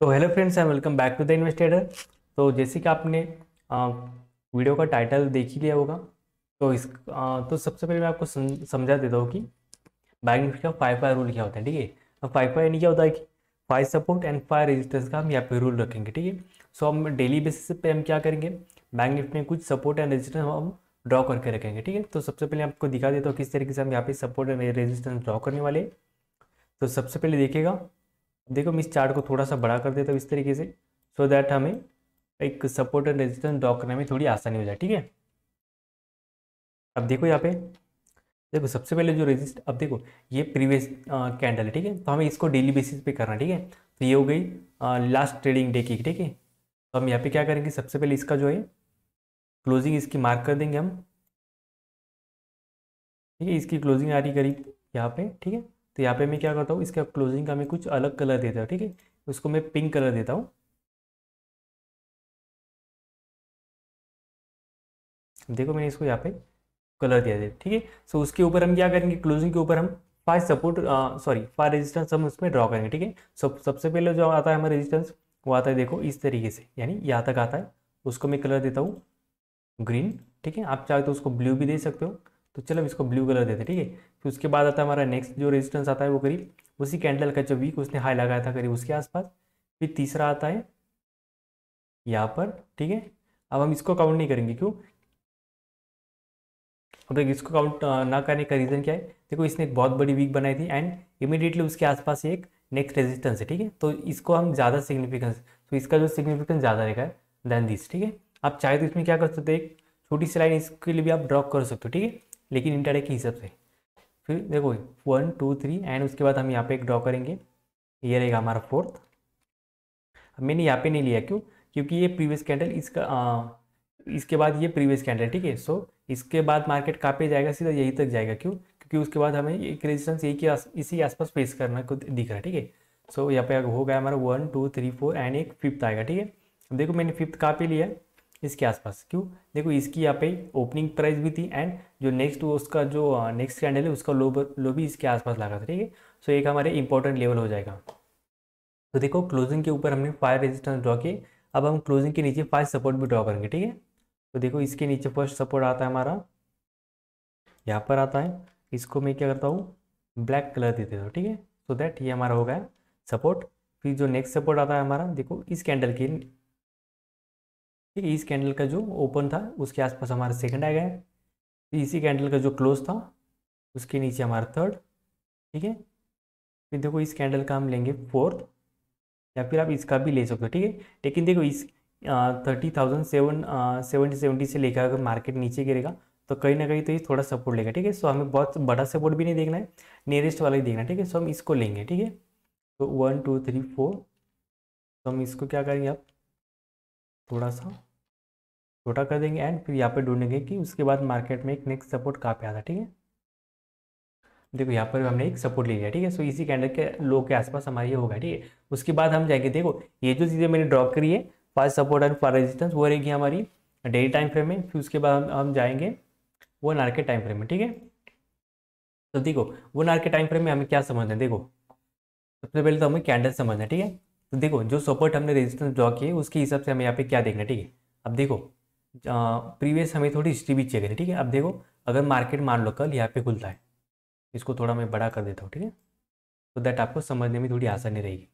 तो hello friends and welcome back to the इन्वेस्टेडर तो जैसे कि आपने आ, वीडियो का टाइटल देख ही लिया होगा तो इस आ, तो सबसे पहले मैं आपको समझा देता हूँ कि बैंक निफ्टी का फाइव फाइव रूल क्या होता है ठीक है अब फाइव फाइव यानी क्या होता है कि five support and five resistance का हम यहाँ पे रूल रखेंगे ठीक है सो हम डेली बेसिस पे हम क्या करेंगे बैंक निफ्टी में कुछ सपोर्ट एंड रजिस्टर हम ड्रॉ करके रखेंगे ठीक है तो सबसे पहले आपको दिखा देता हूँ किस तरीके से हम यहाँ पे सपोर्ट एंड रेजिस्टेंस ड्रॉ करने वाले तो सबसे पहले देखिएगा देखो हम इस चार्ट को थोड़ा सा बड़ा कर देता हूँ इस तरीके से सो so दैट हमें एक सपोर्ट एंड रेजिस्टेंस ड्रॉ करने में थोड़ी आसानी हो जाए ठीक है अब देखो यहाँ पे देखो सबसे पहले जो रेजिस्ट अब देखो ये प्रीवियस कैंडल है ठीक है तो हमें इसको डेली बेसिस पे करना ठीक है तो ये हो गई लास्ट ट्रेडिंग डे की ठीक है तो हम यहाँ पे क्या करेंगे सबसे पहले इसका जो है क्लोजिंग इसकी मार्क कर देंगे हम ठीक है इसकी क्लोजिंग आ रही करीब यहाँ पे ठीक है तो यहाँ पे मैं क्या करता हूँ इसका क्लोजिंग का मैं कुछ अलग कलर देता हूँ ठीक है उसको मैं पिंक कलर देता हूँ देखो मैंने इसको यहाँ पे कलर दिया है ठीक है सो उसके ऊपर हम क्या करेंगे क्लोजिंग के ऊपर हम five support sorry five resistance हम उसमें ड्रॉ करेंगे ठीक है सब सबसे पहले जो आता है हमारा रेजिस्टेंस वो आता है देखो इस तरीके से यानी यहाँ तक आता है उसको मैं कलर देता हूँ ग्रीन ठीक है आप चाहे तो उसको ब्लू भी दे सकते हो तो चलो इसको ब्लू कलर देते ठीक है फिर उसके बाद आता है हमारा नेक्स्ट जो रेजिस्टेंस आता है वो करीब उसी कैंडल का जो वीक उसने हाई लगाया था करीब उसके आसपास फिर तीसरा आता है यहाँ पर ठीक है अब हम इसको काउंट नहीं करेंगे क्यों अब देखिए इसको काउंट ना करने का रीज़न क्या है देखो इसने एक बहुत बड़ी वीक बनाई थी एंड इमीडिएटली उसके आसपास एक नेक्स्ट रेजिस्टेंस है ठीक है तो इसको हम ज़्यादा सिग्निफिकेंस तो इसका जो सिग्निफिकेंस ज़्यादा रहेगा देन दिस ठीक है आप चाहे तो इसमें क्या कर सकते हो एक छोटी सी लाइन इसके लिए भी आप ड्रॉप कर सकते हो ठीक है लेकिन इंटर के हिसाब से फिर देखो वन टू थ्री एंड उसके बाद हम यहाँ पे एक ड्रॉ करेंगे ये रहेगा हमारा फोर्थ मैंने यहाँ पे नहीं लिया क्यों क्योंकि ये प्रीवियस कैंडल इसका आ, इसके बाद ये प्रीवियस कैंडल ठीक है सो इसके बाद मार्केट कहाँ पे जाएगा सीधा यहीं तक जाएगा क्यों क्योंकि उसके बाद हमें एक रेजिस्टेंस यही के इसी आसपास फेस करना को दिख रहा है ठीक है सो यहाँ पे हो गया हमारा one two three four and एक फिफ्थ आएगा ठीक है देखो मैंने फिफ्थ कहाँ पे लिया इसके आसपास क्यों देखो इसकी यहाँ पे ओपनिंग प्राइस भी थी एंड जो नेक्स्ट वो उसका जो नेक्स्ट कैंडल है उसका लो लो भी इसके आसपास लगा था ठीक है सो एक हमारे इंपॉर्टेंट लेवल हो जाएगा तो देखो क्लोजिंग के ऊपर हमने फाइव रेजिस्टेंस ड्रॉ किए अब हम क्लोजिंग के नीचे फाइव सपोर्ट भी ड्रॉ करेंगे ठीक है तो देखो इसके नीचे फर्स्ट सपोर्ट आता है हमारा यहाँ पर आता है इसको मैं क्या करता हूँ ब्लैक कलर दे देता हूँ ठीक है सो दैट ये हमारा हो गया सपोर्ट फिर जो नेक्स्ट सपोर्ट आता है हमारा देखो इस कैंडल के ठीक है इस कैंडल का जो ओपन था उसके आसपास हमारा सेकंड आ गया तो इसी कैंडल का जो क्लोज था उसके नीचे हमारा थर्ड ठीक है फिर देखो इस कैंडल का हम लेंगे फोर्थ या फिर आप इसका भी ले सकते हो ठीक है लेकिन देखो इस thirty thousand seven seventy seventy से लेकर अगर मार्केट नीचे गिरेगा तो कहीं ना कहीं तो ये थोड़ा सपोर्ट लेगा ठीक है सो हमें बहुत बड़ा सपोर्ट भी नहीं देखना है नियरेस्ट वाला ही देखना है ठीक है सो हम इसको लेंगे ठीक है तो वन टू थ्री फोर तो हम इसको क्या करेंगे आप थोड़ा सा छोटा कर देंगे एंड फिर यहाँ पर ढूंढेंगे कि उसके बाद मार्केट में एक नेक्स्ट सपोर्ट कहाँ पे आता है ठीक है देखो यहाँ पर हमने एक सपोर्ट ले लिया ठीक है सो इसी कैंडल के लो के आसपास हमारा ये होगा ठीक है उसके बाद हम जाएंगे देखो ये जो चीज़ें मैंने ड्रॉप करी है first support and four resistance वो रहेगी हमारी डेली टाइम फ्रेम में फिर उसके बाद हम, हम जाएंगे वो नार के टाइम फ्रेम में ठीक है तो देखो वो नार के टाइम फ्रेम में हमें क्या समझना है देखो सबसे पहले तो हमें कैंडल समझना है ठीक है तो देखो जो सपोर्ट हमने रेजिस्टेंस ड्रॉ किए उसके हिसाब से हमें यहाँ पे क्या देखना है ठीक है अब देखो प्रीवियस हमें थोड़ी हिस्ट्री भी चेक करनी ठीक है अब देखो अगर मार्केट मान लो कल यहाँ पे खुलता है इसको थोड़ा मैं बड़ा कर देता हूँ ठीक है तो दैट आपको समझने में थोड़ी आसानी रहेगी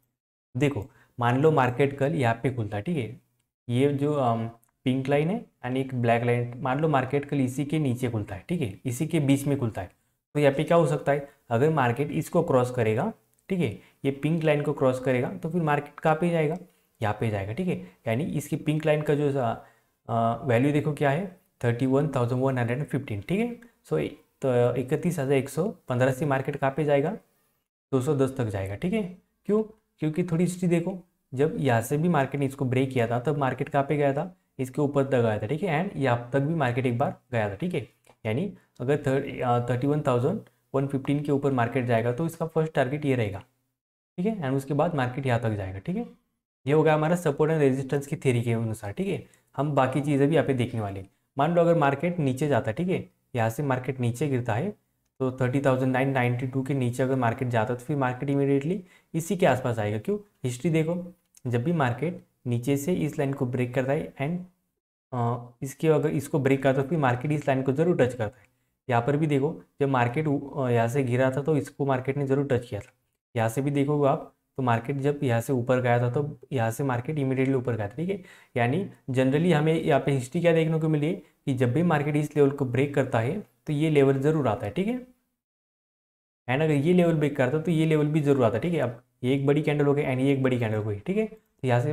देखो मान लो मार्केट कल यहाँ पे खुलता है ठीक है ये जो पिंक लाइन है एंड एक ब्लैक लाइन मान लो मार्केट कल इसी के नीचे खुलता है ठीक है इसी के बीच में खुलता है तो यहाँ पे क्या हो सकता है अगर मार्केट इसको क्रॉस करेगा ठीक है ये पिंक लाइन को क्रॉस करेगा तो फिर मार्केट कहाँ पे जाएगा यहाँ पे जाएगा ठीक है यानी इसकी पिंक लाइन का जो वैल्यू देखो क्या है thirty one thousand one hundred and fifteen ठीक है सो तो इकतीस हज़ार एक सौ पंद्रह से मार्केट कहाँ पे जाएगा दो सौ दस तक जाएगा ठीक है क्यों क्योंकि थोड़ी हिस्ट्री देखो जब यहाँ से भी मार्केट ने इसको ब्रेक किया था तब मार्केट कहाँ पे गया था इसके ऊपर तक गया था ठीक है एंड यहाँ तक भी मार्केट एक बार गया था ठीक है यानी अगर thirty one thousand one fifteen के ऊपर मार्केट जाएगा तो इसका फर्स्ट टारगेट ये रहेगा ठीक है एंड उसके बाद मार्केट यहाँ तक जाएगा ठीक है ये हो गया हमारा सपोर्ट एंड रेजिस्टेंस की थेरी के अनुसार ठीक है हम बाकी चीज़ें भी यहाँ पे देखने वाले हैं मान लो अगर मार्केट नीचे जाता है ठीक है यहाँ से मार्केट नीचे गिरता है तो thirty thousand nine ninety two के नीचे अगर मार्केट जाता है तो फिर मार्केट इमीडिएटली इसी के आसपास आएगा क्यों हिस्ट्री देखो जब भी मार्केट नीचे से इस लाइन को ब्रेक करता है एंड इसके अगर इसको ब्रेक करता है तो फिर मार्केट इस लाइन को ज़रूर टच करता है यहाँ पर भी देखो जब मार्केट यहाँ से गिरा था तो इसको मार्केट ने ज़रूर टच किया था यहाँ से भी देखोगे आप तो मार्केट जब यहाँ से ऊपर गया था तो यहाँ से मार्केट इमीडिएटली ऊपर गया था ठीक है यानी जनरली हमें यहाँ पे हिस्ट्री क्या देखने को मिली है कि जब भी मार्केट इस लेवल को ब्रेक करता है तो ये लेवल ज़रूर आता है ठीक है एंड अगर ये लेवल ब्रेक करता है तो ये लेवल भी ज़रूर आता है ठीक है अब ये एक बड़ी कैंडल हो गई एंड एक बड़ी कैंडल हो गई ठीक है तो यहाँ से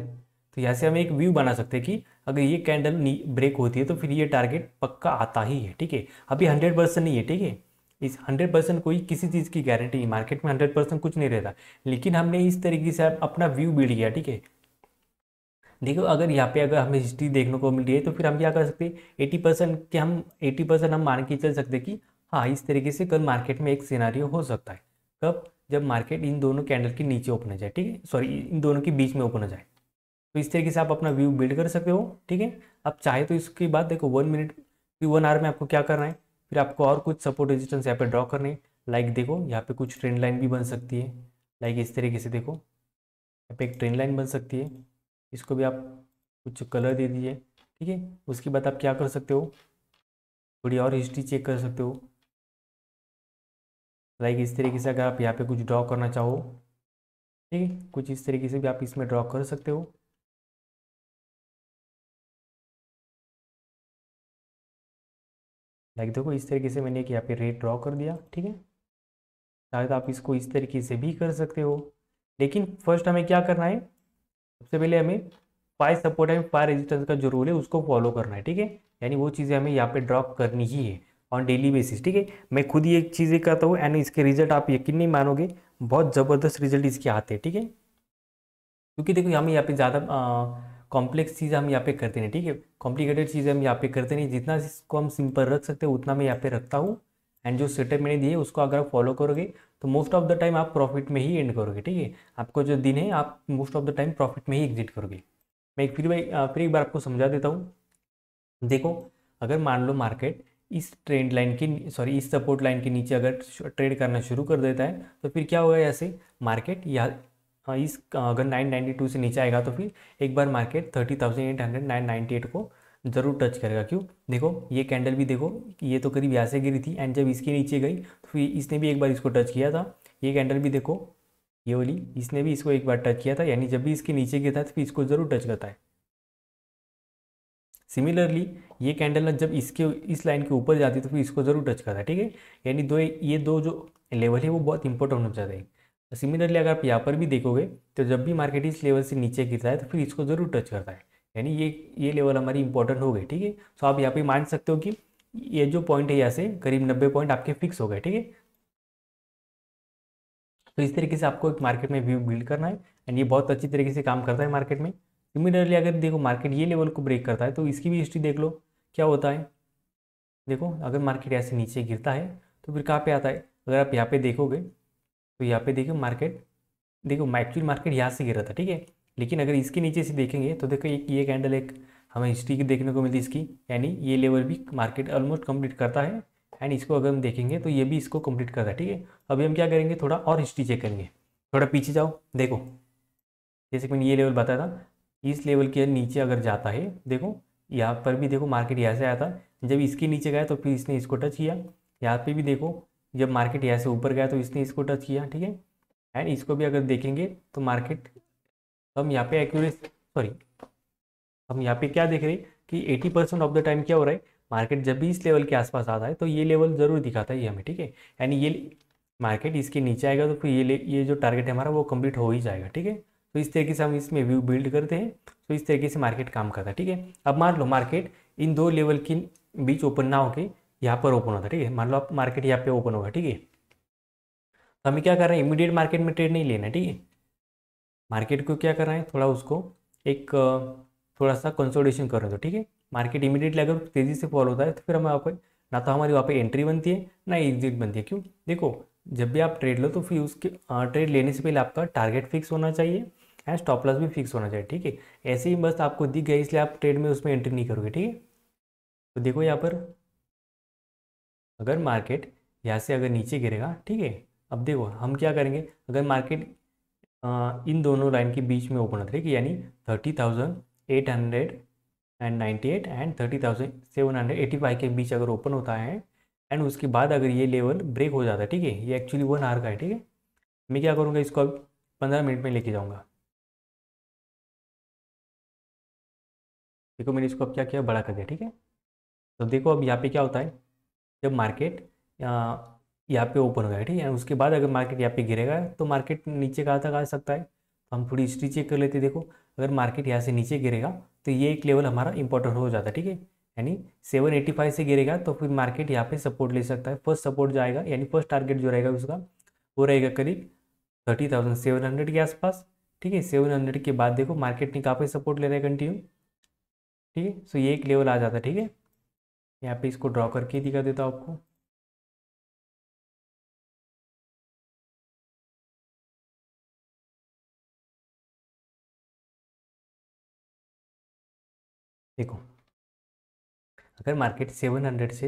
तो यहाँ से हम एक व्यू बना सकते हैं कि अगर ये कैंडल ब्रेक होती है तो फिर ये टारगेट पक्का आता ही है ठीक है अभी हंड्रेड परसेंट नहीं है ठीक है इस हंड्रेड परसेंट कोई किसी चीज़ की गारंटी मार्केट में हंड्रेड परसेंट कुछ नहीं रहता लेकिन हमने इस तरीके से अपना व्यू बिल्ड किया ठीक है देखो अगर यहाँ पे अगर हमें हिस्ट्री देखने को मिल रही है तो फिर हम क्या कर सकते एटी परसेंट के हम एटी परसेंट हम मान के चल सकते कि हाँ इस तरीके से कल मार्केट में एक सिनारियो हो सकता है कब जब मार्केट इन दोनों कैंडल के नीचे ओपन हो जाए ठीक है सॉरी इन दोनों के बीच में ओपन हो जाए तो इस तरीके से आप अपना व्यू बिल्ड कर सकते हो ठीक है आप चाहे तो इसके बाद देखो वन मिनट वन आवर में आपको क्या करना है फिर आपको और कुछ सपोर्ट रेजिस्टेंस यहाँ पे ड्रॉ करने लाइक देखो यहाँ पे कुछ ट्रेंड लाइन भी बन सकती है लाइक इस तरीके से देखो यहाँ पे एक ट्रेंड लाइन बन सकती है इसको भी आप कुछ कलर दे दीजिए ठीक है उसके बाद आप क्या कर सकते हो थोड़ी और हिस्ट्री चेक कर सकते हो लाइक इस तरीके से अगर आप यहाँ पे कुछ ड्रॉ करना चाहो ठीक है कुछ इस तरीके से भी आप इसमें ड्रॉ कर सकते हो लाइक देखो इस तरीके से मैंने एक यहाँ पे रेट ड्रॉ कर दिया ठीक है शायद आप इसको इस तरीके से भी कर सकते हो लेकिन फर्स्ट हमें क्या करना है सबसे पहले हमें five support and five resistance का जो रूल है उसको फॉलो करना है ठीक है यानी वो चीज़ें हमें यहाँ पे ड्रॉप करनी ही है ऑन डेली बेसिस ठीक है मैं खुद ही एक चीज़ें करता हूँ एंड इसके रिजल्ट आप यकीन नहीं मानोगे बहुत ज़बरदस्त रिजल्ट इसके आते हैं ठीक है क्योंकि देखो हमें यहाँ पे ज़्यादा कॉम्प्लेक्स चीज़ हम यहाँ पे करते नहीं ठीक है कॉम्प्लिकेटेड चीज़ हम यहाँ पे करते नहीं जितना इसको हम सिंपल रख सकते हैं उतना मैं यहाँ पे रखता हूँ एंड जो सेटअप मैंने दिए उसको अगर आप फॉलो करोगे तो मोस्ट ऑफ द टाइम आप प्रॉफिट में ही एंड करोगे ठीक है आपको जो दिन है आप most of the time profit में ही एग्जिट करोगे मैं एक फिर भाई फिर एक बार आपको समझा देता हूँ देखो अगर मान लो मार्केट इस ट्रेंड लाइन के सॉरी इस सपोर्ट लाइन के नीचे अगर ट्रेड करना शुरू कर देता है तो फिर क्या होगा यहाँ से मार्केट या हाँ, इस हाँ, अगर 992 से नीचे आएगा तो फिर एक बार market thirty thousand eight hundred nine ninety eight को ज़रूर टच करेगा क्यों देखो ये कैंडल भी देखो ये तो करीब यहाँ से गिरी थी एंड जब इसके नीचे गई तो फिर इसने भी एक बार इसको टच किया था ये कैंडल भी देखो ये वाली इसने भी इसको एक बार टच किया था यानी जब भी इसके नीचे गिर था तो फिर इसको ज़रूर टच करता है सिमिलरली ये कैंडल जब इसके इस लाइन के ऊपर जाती है तो फिर इसको ज़रूर टच करता है ठीक है यानी दो ये दो जो लेवल है वो बहुत इंपॉर्टेंट हो जाते हैं सिमिलरली अगर आप यहाँ पर भी देखोगे तो जब भी मार्केट इस लेवल से नीचे गिरता है तो फिर इसको ज़रूर टच करता है यानी ये ये लेवल हमारी इंपॉर्टेंट हो गई ठीक है सो आप यहाँ पे मान सकते हो कि ये जो पॉइंट है यहाँ से करीब नब्बे पॉइंट आपके फिक्स हो गए ठीक है तो इस तरीके से आपको एक मार्केट में व्यू बिल्ड करना है एंड ये बहुत अच्छी तरीके से काम करता है मार्केट में सिमिलरली अगर देखो मार्केट ये लेवल को ब्रेक करता है तो इसकी भी हिस्ट्री देख लो क्या होता है देखो अगर मार्केट यहाँ से नीचे गिरता है तो फिर कहाँ पर आता है अगर आप यहाँ पे देखोगे तो यहाँ पे देखो मार्केट देखो एक्चुअल मार्केट यहाँ से गिरा था ठीक है लेकिन अगर इसके नीचे से देखेंगे तो देखो एक ये कैंडल एक हमें हिस्ट्री की देखने को मिलती है इसकी यानी ये लेवल भी मार्केट ऑलमोस्ट कंप्लीट करता है एंड इसको अगर हम देखेंगे तो ये भी इसको कंप्लीट करता है ठीक है अभी हम क्या करेंगे थोड़ा और हिस्ट्री चेक करेंगे थोड़ा पीछे जाओ देखो जैसे कि मैंने ये लेवल बताया था इस लेवल के नीचे अगर जाता है देखो यहाँ पर भी देखो मार्केट यहाँ से आया था जब इसके नीचे गया तो फिर इसने इसको टच किया यहाँ पे भी देखो जब मार्केट यहाँ से ऊपर गया तो इसने इसको टच किया ठीक है एंड इसको भी अगर देखेंगे तो मार्केट हम यहाँ पे एक्यूरेस सॉरी हम यहाँ पे क्या देख रहे हैं कि eighty percent of the time क्या हो रहा है मार्केट जब भी इस लेवल के आसपास आता है तो ये लेवल ज़रूर दिखाता है ये हमें ठीक है एंड ये मार्केट इसके नीचे आएगा तो फिर ये ये जो टारगेट है हमारा वो कंप्लीट हो ही जाएगा ठीक है तो इस तरीके से हम इसमें व्यू बिल्ड करते हैं तो इस तरीके से मार्केट काम करता है ठीक है अब मान लो मार्केट इन दो लेवल के बीच ओपन ना होके यहाँ पर ओपन होता है ठीक है मान लो आप मार्केट यहाँ पे ओपन होगा ठीक है तो हमें क्या कर रहे हैं इमीडिएट मार्केट में ट्रेड नहीं लेना है ठीक है मार्केट को क्या कर रहे हैं थोड़ा उसको एक थोड़ा सा कंसोलिडेशन कर रहे थे तो, ठीक है मार्केट इमीडिएटली अगर तेज़ी से फॉल होता है तो फिर हमें वहाँ पर ना तो हमारी वहाँ पर एंट्री बनती है ना एग्जिट बनती है क्यों देखो जब भी आप ट्रेड लो तो फिर उसके ट्रेड लेने से पहले आपका टारगेट फिक्स होना चाहिए एंड स्टॉप लॉस भी फिक्स होना चाहिए ठीक है ऐसे ही बस आपको दिख गया इसलिए आप ट्रेड में उसमें एंट्री नहीं करोगे ठीक है तो देखो यहाँ पर अगर मार्केट यहाँ से अगर नीचे गिरेगा ठीक है अब देखो हम क्या करेंगे अगर मार्केट आ, इन दोनों लाइन के बीच में ओपन होता है यानी thirty thousand eight hundred and ninety eight and thirty thousand seven hundred eighty five के बीच अगर ओपन होता है एंड उसके बाद अगर ये लेवल ब्रेक हो जाता है ठीक है ये एक्चुअली वन आर का है ठीक है मैं क्या करूँगा इसको अब पंद्रह मिनट में लेके जाऊँगा देखो मैंने इसको अब क्या किया बड़ा कर दिया ठीक है तो देखो अब यहाँ पे क्या होता है जब मार्केट यहाँ पे ओपन हो गया ठीक है उसके बाद अगर मार्केट यहाँ पे गिरेगा तो मार्केट नीचे कहाँ तक आ सकता है तो हम थोड़ी हिस्ट्री चेक कर लेते देखो अगर मार्केट यहाँ से नीचे गिरेगा तो ये एक लेवल हमारा इंपॉर्टेंट हो जाता है ठीक है यानी फाइव से गिरेगा तो फिर मार्केट यहाँ पे सपोर्ट ले सकता है फर्स्ट सपोर्ट जाएगा यानी फर्स्ट टारगेट जो रहेगा उसका वो रहेगा करीब थर्टी थाउजेंड सेवन हंड्रेड के आसपास ठीक है सेवन हंड्रेड के बाद देखो मार्केट ने काफ़ी सपोर्ट ले रहा है कंटिन्यू ठीक है सो ये एक लेवल आ जाता है ठीक है यहाँ पे इसको ड्रॉ करके दिखा देता हूँ आपको देखो अगर मार्केट 700 से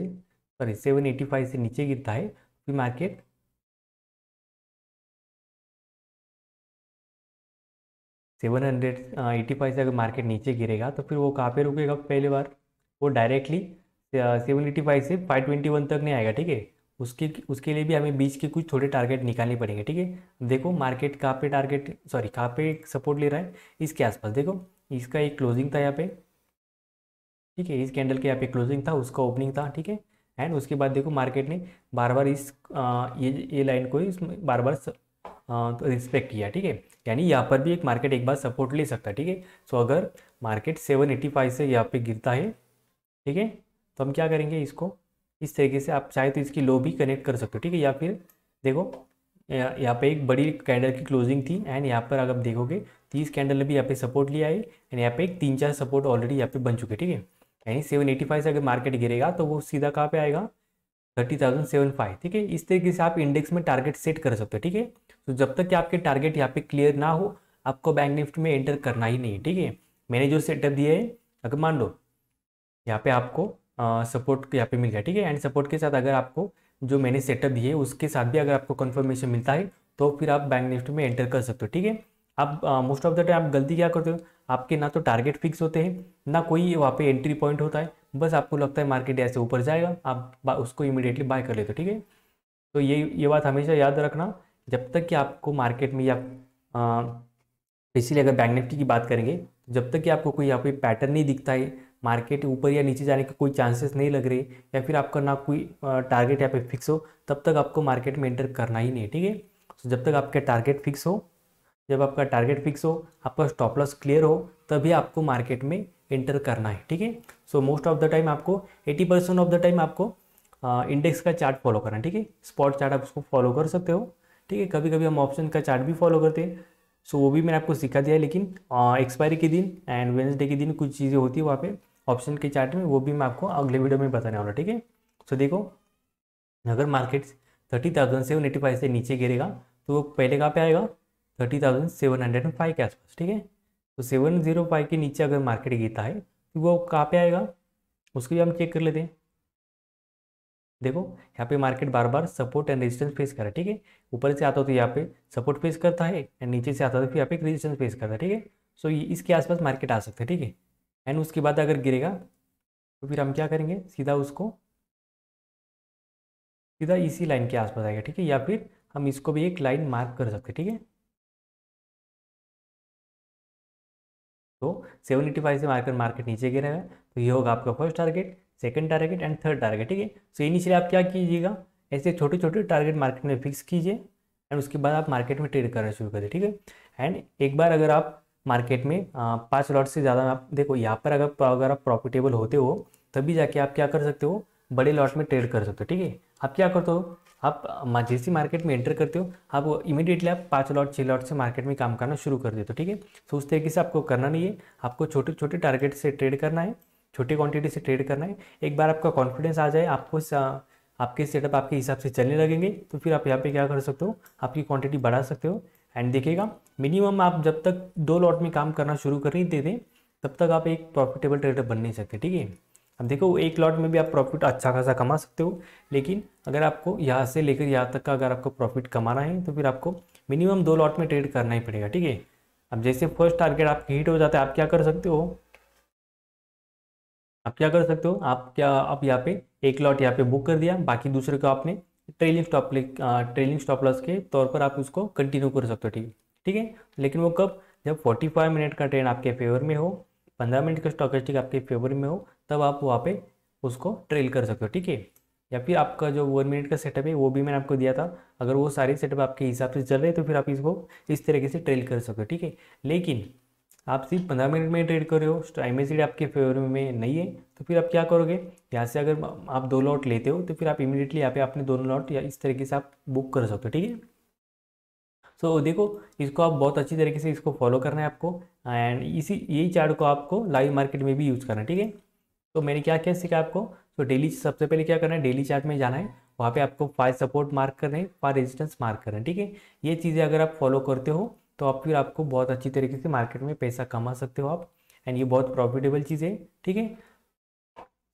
सॉरी 785 से नीचे गिरता है फिर market seven hundred eighty five से अगर मार्केट नीचे गिरेगा तो फिर वो कहाँ पे रुकेगा पहली बार वो डायरेक्टली सेवन एटी फाइव से फाइव ट्वेंटी वन तक नहीं आएगा ठीक है उसके उसके लिए भी हमें बीच के कुछ थोड़े टारगेट निकालने पड़ेंगे ठीक है देखो मार्केट कहाँ पे टारगेट सॉरी कहाँ पे सपोर्ट ले रहा है इसके आसपास देखो इसका एक क्लोजिंग था यहाँ पे ठीक है इस कैंडल के यहाँ पे क्लोजिंग था उसका ओपनिंग था ठीक है एंड उसके बाद देखो मार्केट ने बार बार इस आ, ये ये लाइन को इस बार बार रिस्पेक्ट तो किया ठीक है यानी यहाँ पर भी एक मार्केट एक बार सपोर्ट ले सकता है ठीक है सो अगर मार्केट सेवन एटी फाइव से यहाँ पे गिरता है ठीक है तो हम क्या करेंगे इसको इस तरीके से आप चाहे तो इसकी लो भी कनेक्ट कर सकते हो ठीक है या फिर देखो यहाँ पे एक बड़ी कैंडल की क्लोजिंग थी एंड यहाँ पर अगर आप देखोगे तीस कैंडल ने भी यहाँ पे सपोर्ट लिया है एंड यहाँ पे एक तीन चार सपोर्ट ऑलरेडी यहाँ पे बन चुके ठीक है यानी सेवन एटी फाइव से अगर मार्केट गिरेगा तो वो सीधा कहाँ पे आएगा थर्टी थाउजेंड सेवन फाइव ठीक है इस तरीके से आप इंडेक्स में टारगेट सेट कर सकते हो ठीक है तो जब तक कि आपके टारगेट यहाँ पे क्लियर ना हो आपको बैंक निफ्टी में एंटर करना ही नहीं ठीक है मैंने जो सेटअप दिया है अगर मान लो यहाँ पे आपको सपोर्ट यहाँ पे मिल गया ठीक है एंड सपोर्ट के साथ अगर आपको जो मैंने सेटअप दिए उसके साथ भी अगर आपको कन्फर्मेशन मिलता है तो फिर आप बैंक निफ्टी में एंटर कर सकते हो ठीक है आप मोस्ट ऑफ द टाइम आप गलती क्या करते हो आपके ना तो टारगेट फिक्स होते हैं ना कोई वहाँ पे एंट्री पॉइंट होता है बस आपको लगता है मार्केट ऐसे ऊपर जाएगा आप उसको इमिडिएटली बाय कर लेते हो ठीक है तो ये ये बात हमेशा याद रखना जब तक कि आपको मार्केट में या स्पेशली अगर बैंक निफ्टी की बात करेंगे जब तक कि आपको कोई यहाँ पे पैटर्न नहीं दिखता है मार्केट ऊपर या नीचे जाने के कोई चांसेस नहीं लग रहे या फिर आपका ना कोई टारगेट यहाँ पे फिक्स हो तब तक आपको मार्केट में एंटर करना ही नहीं ठीक है सो जब तक आपका टारगेट फिक्स हो जब आपका टारगेट फिक्स हो आपका स्टॉप लॉस क्लियर हो तभी आपको मार्केट में एंटर करना है ठीक है so most of the time आपको eighty percent of the time आपको इंडेक्स uh, का चार्ट फॉलो करना है ठीक है स्पॉट चार्ट आप उसको फॉलो कर सकते हो ठीक है कभी कभी हम ऑप्शन का चार्ट भी फॉलो करते हैं सो so, वो भी मैंने आपको सिखा दिया है लेकिन एक्सपायरी के दिन एंड वेंसडे के दिन कुछ चीज़ें होती है वहाँ पे ऑप्शन के चार्ट में वो भी मैं आपको अगले वीडियो में बताने वाला ठीक है सो देखो अगर market thirty thousand seven eighty five से नीचे गिरेगा तो वो पहले कहाँ पे आएगा thirty thousand seven hundred and five के आसपास ठीक है तो सेवन जीरो फाइव के नीचे अगर मार्केट गिरता है तो वो कहाँ पे आएगा उसको भी हम चेक कर लेते हैं देखो यहाँ पे मार्केट बार बार सपोर्ट एंड रेजिस्टेंस फेस कर रहा है ठीक है ऊपर से आता हो तो यहाँ पे सपोर्ट फेस करता है एंड नीचे से आता तो फिर यहाँ पे रेजिस्टेंस फेस करता है ठीक है सो इसके आसपास मार्केट आ सकता है ठीक है एंड उसके बाद अगर गिरेगा तो फिर हम क्या करेंगे सीधा उसको सीधा इसी लाइन के आसपास आएगा ठीक है या फिर हम इसको भी एक लाइन मार्क कर सकते ठीक है तो सेवन एटी फाइव से मार्कर मार्केट नीचे रहा है तो ये होगा आपका first target second target and third target ठीक है सो इनिशियली आप क्या कीजिएगा ऐसे छोटे छोटे टारगेट मार्केट में फिक्स कीजिए एंड उसके बाद आप मार्केट में ट्रेड करना शुरू करिए ठीक है एंड एक बार अगर आप मार्केट में पाँच लॉट से ज़्यादा आप देखो यहाँ पर अगर अगर आप प्रॉफिटेबल होते हो तभी जाके आप क्या कर सकते हो बड़े लॉट में ट्रेड कर सकते हो ठीक है आप क्या करते हो आप जैसी मार्केट में एंटर करते हो आप इमीडिएटली आप पाँच लॉट छः लॉट से मार्केट में काम करना शुरू कर देते हो ठीक है सो तो उस तरीके से आपको करना नहीं है आपको छोटे छोटे टारगेट से ट्रेड करना है छोटी क्वांटिटी से ट्रेड करना है एक बार आपका कॉन्फिडेंस आ जाए आपको आपके सेटअप आपके हिसाब से चलने लगेंगे तो फिर आप यहाँ पे क्या कर सकते हो आपकी क्वांटिटी बढ़ा सकते हो एंड देखिएगा मिनिमम आप जब तक दो लॉट में काम करना शुरू कर नहीं देते तब तक आप एक प्रॉफिटेबल ट्रेडर बन नहीं सकते ठीक है अब देखो एक लॉट में भी आप प्रॉफिट अच्छा खासा कमा सकते हो लेकिन अगर आपको यहाँ से लेकर यहाँ तक का अगर आपको प्रॉफिट कमाना है तो फिर आपको मिनिमम दो लॉट में ट्रेड करना ही पड़ेगा ठीक है अब जैसे फर्स्ट टारगेट आपके हिट हो जाता है आप क्या कर सकते हो आप क्या कर सकते हो आप क्या आप यहाँ पे एक लॉट यहाँ पे बुक कर दिया बाकी दूसरे को आपने trailing stop trailing stop loss के तौर पर आप उसको कंटिन्यू कर सकते हो ठीक ठीक है लेकिन वो कब जब 45 मिनट का ट्रेंड आपके फेवर में हो 15 मिनट का स्टिक आपके फेवर में हो तब आप वहाँ पे उसको ट्रेल कर सकते हो ठीक है या फिर आपका जो वन मिनट का सेटअप है वो भी मैंने आपको दिया था अगर वो सारे सेटअप आपके हिसाब से चल रहे तो फिर आप इसको इस तरीके से ट्रेल कर सकते हो ठीक है लेकिन आप सिर्फ पंद्रह मिनट में ट्रेड कर रहे हो सीड आपके फेवर में नहीं है तो फिर आप क्या करोगे यहाँ से अगर आप दो लॉट लेते हो तो फिर आप इमीडिएटली यहाँ पे अपने दोनों लॉट या इस तरीके से आप बुक कर सकते हो ठीक है सो so, देखो इसको आप बहुत अच्छी तरीके से इसको फॉलो करना है आपको एंड इसी यही चार्ट को आपको लाइव मार्केट में भी यूज़ करना है ठीक है तो मैंने क्या क्या सीखा आपको तो डेली सबसे पहले क्या करना है डेली चार्ट में जाना है वहाँ पे आपको फाइव सपोर्ट मार्क करना है फाइव रेजिस्टेंस मार्क करना है ठीक है ये चीज़ें अगर आप फॉलो करते हो तो आप फिर आपको बहुत अच्छी तरीके से मार्केट में पैसा कमा सकते हो आप एंड ये बहुत प्रॉफिटेबल चीज़ है ठीक है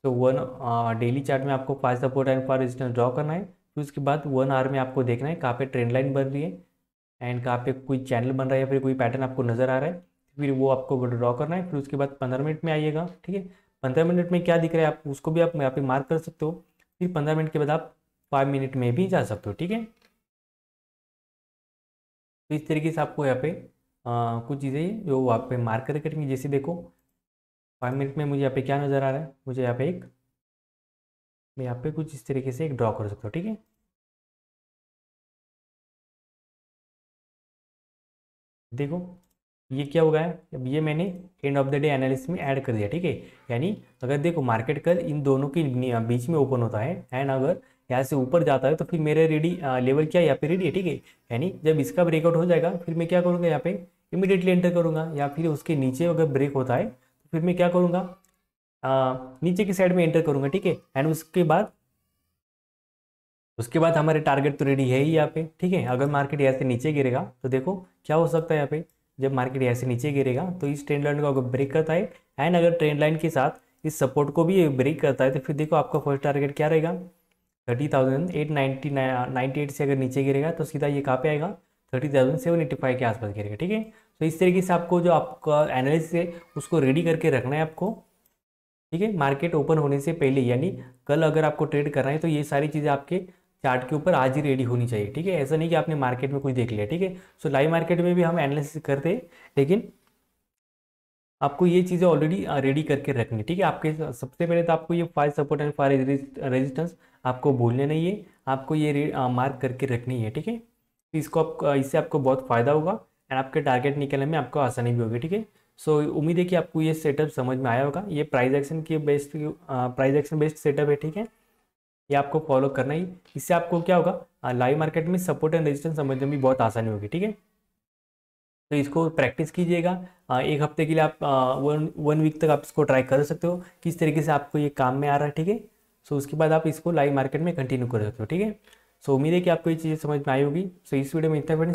तो वन डेली चार्ट में आपको पाँच support and four resistance draw करना है फिर उसके बाद वन आवर में आपको देखना है कहाँ पे ट्रेंड लाइन बन रही है एंड कहाँ पे कोई चैनल बन रहा है या फिर कोई पैटर्न आपको नज़र आ रहा है फिर वो आपको ड्रॉ करना है फिर उसके बाद पंद्रह मिनट में आइएगा ठीक है पंद्रह मिनट में क्या दिख रहा है आप उसको भी आप यहाँ पे मार्क कर सकते हो फिर पंद्रह मिनट के बाद आप फाइव मिनट में भी जा सकते हो ठीक है तो इस तरीके से आपको यहाँ पे आ, कुछ चीज़ें जो आप पे मार्क करके करेंगे जैसे देखो फाइव मिनट में मुझे यहाँ पे क्या नज़र आ रहा है मुझे यहाँ पे एक मैं यहाँ पे कुछ इस तरीके से एक ड्रॉ कर सकता हूँ ठीक है देखो ये क्या हो गया अब ये मैंने end of the day analysis में ऐड कर दिया ठीक है यानी अगर देखो मार्केट कल इन दोनों के बीच में ओपन होता है एंड अगर यहाँ से ऊपर जाता है तो फिर मेरे रेडी लेवल क्या यहाँ पे रेडी है ठीक है यानी जब इसका ब्रेकआउट हो जाएगा फिर मैं क्या करूँगा यहाँ पे इमिडिएटली एंटर करूँगा या फिर उसके नीचे अगर ब्रेक होता है तो फिर मैं क्या करूँगा नीचे की साइड में एंटर करूँगा ठीक है एंड उसके बाद उसके बाद हमारे टारगेट तो रेडी है ही यहाँ पे ठीक है अगर मार्केट यहाँ से नीचे गिरेगा तो देखो क्या हो सकता है यहाँ पे जब मार्केट यहाँ से नीचे गिरेगा तो इस ट्रेंड लाइन को अगर ब्रेक करता है एंड अगर ट्रेंड लाइन के साथ इस सपोर्ट को भी ब्रेक करता है तो फिर देखो आपका फर्स्ट टारगेट क्या रहेगा thirty thousand eight ninety ninety eight से अगर नीचे गिरेगा तो सीधा ये कहाँ पे आएगा thirty thousand seven eighty five के आसपास गिरेगा ठीक है तो इस तरीके से आपको जो आपका एनालिसिस है उसको रेडी करके रखना है आपको ठीक है मार्केट ओपन होने से पहले यानी कल अगर आपको ट्रेड करना है तो ये सारी चीज़ें आपके चार्ट के ऊपर आज ही रेडी होनी चाहिए ठीक है ऐसा नहीं कि आपने मार्केट में कुछ देख लिया ठीक है सो लाइव मार्केट में भी हम एनालिसिस करते हैं लेकिन आपको ये चीज़ें ऑलरेडी रेडी uh, करके रखनी ठीक है आपके सबसे पहले तो आपको ये five support and five resistance आपको भूलने नहीं है आपको ये मार्क करके रखनी है ठीक है इसको आप इससे आपको बहुत फ़ायदा होगा एंड आपके टारगेट निकलने में आपको आसानी भी होगी ठीक है सो उम्मीद है कि आपको ये सेटअप समझ में आया होगा ये प्राइज एक्शन की best price action based setup है ठीक है ये आपको फॉलो करना ही इससे आपको क्या होगा लाइव मार्केट में सपोर्ट एंड रेजिस्टेंस समझने में बहुत आसानी होगी ठीक है तो इसको प्रैक्टिस कीजिएगा एक हफ्ते के लिए आप वन वन वीक तक आप इसको ट्राई कर सकते हो किस तरीके से आपको ये काम में आ रहा है ठीक है सो उसके बाद आप इसको लाइव मार्केट में कंटिन्यू कर सकते हो ठीक है सो उम्मीद है कि आपको ये चीज़ें समझ में आई होगी सो इस वीडियो में इतना